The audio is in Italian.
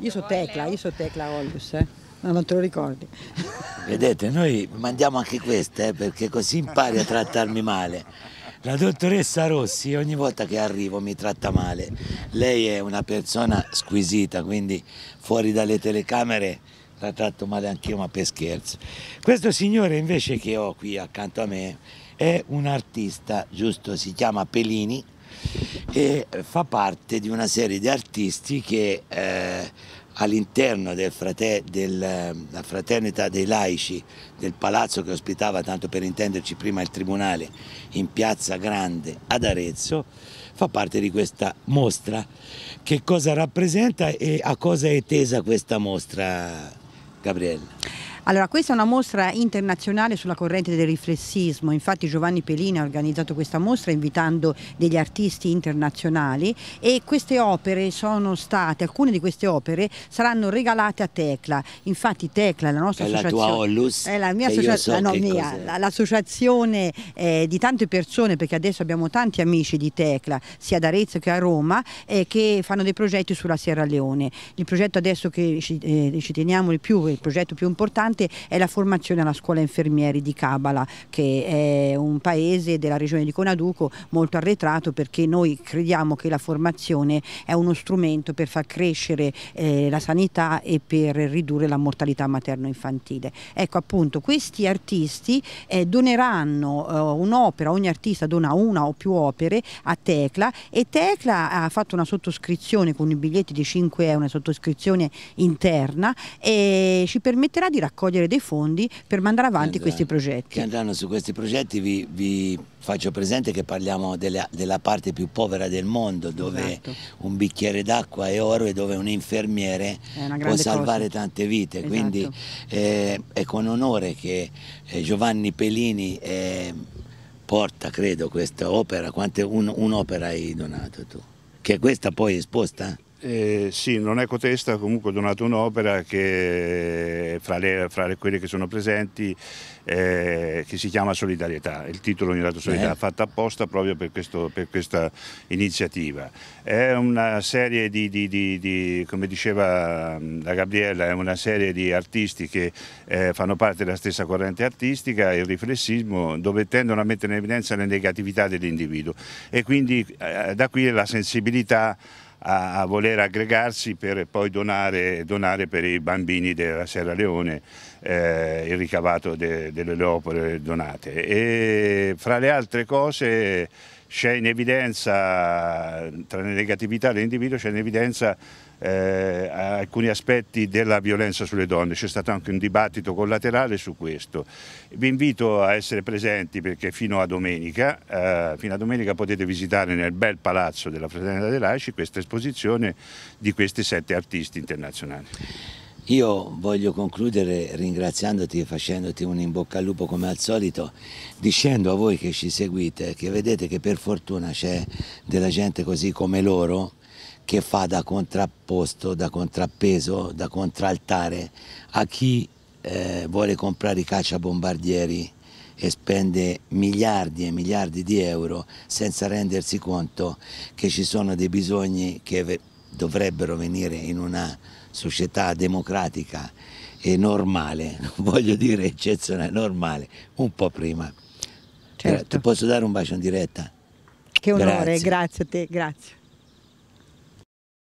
Io so Tecla, io so Tecla Olius, eh. ma non te lo ricordi. Vedete, noi mandiamo anche questa, eh, perché così impari a trattarmi male. La dottoressa Rossi ogni volta che arrivo mi tratta male. Lei è una persona squisita, quindi fuori dalle telecamere la tratto male anch'io, ma per scherzo. Questo signore invece che ho qui accanto a me è un artista, giusto, si chiama Pelini e fa parte di una serie di artisti che eh, all'interno frate, della fraternità dei laici del palazzo che ospitava, tanto per intenderci prima il tribunale, in Piazza Grande ad Arezzo, fa parte di questa mostra. Che cosa rappresenta e a cosa è tesa questa mostra, Gabriele? Allora, questa è una mostra internazionale sulla corrente del riflessismo, infatti Giovanni Pelini ha organizzato questa mostra invitando degli artisti internazionali e queste opere sono state, alcune di queste opere saranno regalate a Tecla, infatti Tecla, è la nostra è associazione, la Ollus, è la mia associazione, so ah, no, mia, l'associazione eh, di tante persone, perché adesso abbiamo tanti amici di Tecla, sia ad Arezzo che a Roma, eh, che fanno dei progetti sulla Sierra Leone. Il progetto adesso che ci, eh, ci teniamo di più, il progetto più importante importante è la formazione alla scuola infermieri di Cabala che è un paese della regione di Conaduco molto arretrato perché noi crediamo che la formazione è uno strumento per far crescere eh, la sanità e per ridurre la mortalità materno-infantile. Ecco appunto questi artisti eh, doneranno eh, un'opera, ogni artista dona una o più opere a Tecla e Tecla ha fatto una sottoscrizione con i biglietti di 5 euro, una sottoscrizione interna e ci permetterà di raccogliere raccogliere dei fondi per mandare avanti andrà, questi progetti. Che andranno su questi progetti, vi, vi faccio presente che parliamo della, della, parte più povera del mondo, dove esatto. un bicchiere d'acqua è oro e dove un infermiere può salvare cosa. tante vite. Esatto. Quindi eh, è con onore che eh, Giovanni Pelini... Eh, porta, credo, questa opera, un'opera un hai donato tu? Che questa poi è esposta? Eh, sì, non è Cotesta, comunque ho donato un'opera che fra, le, fra le, quelle che sono presenti eh, che si chiama Solidarietà, il titolo ogni dato Solidarietà, Beh. fatta apposta proprio per, questo, per, questa iniziativa. È una serie di, di, di, di come diceva la Gabriella, è una serie di artisti che eh, fanno parte della stessa corrente artistica, il riflessismo, dove tendono a mettere in evidenza le negatività dell'individuo e quindi eh, da qui la sensibilità a, a voler aggregarsi per poi donare, donare, per i bambini della Sierra Leone eh, il ricavato de, delle opere donate. E fra le altre cose c'è in evidenza, tra le negatività dell'individuo, c'è in evidenza eh, alcuni aspetti della violenza sulle donne, c'è stato anche un dibattito collaterale su questo. Vi invito a essere presenti perché fino a domenica, eh, fino a domenica potete visitare nel bel palazzo della Fraternità dei Laici questa esposizione di questi sette artisti internazionali. Io voglio concludere ringraziandoti e facendoti un in bocca al lupo come al solito, dicendo a voi che ci seguite che vedete che per fortuna c'è della gente così come loro che fa da contrapposto, da contrappeso, da contraltare a chi eh, vuole comprare i cacciabombardieri e spende miliardi e miliardi di euro senza rendersi conto che ci sono dei bisogni che dovrebbero venire in una società democratica e normale, non voglio dire eccezionale, normale, un po' prima. Eh, certo. Ti posso dare un bacio in diretta? Che onore, grazie, grazie a te, grazie.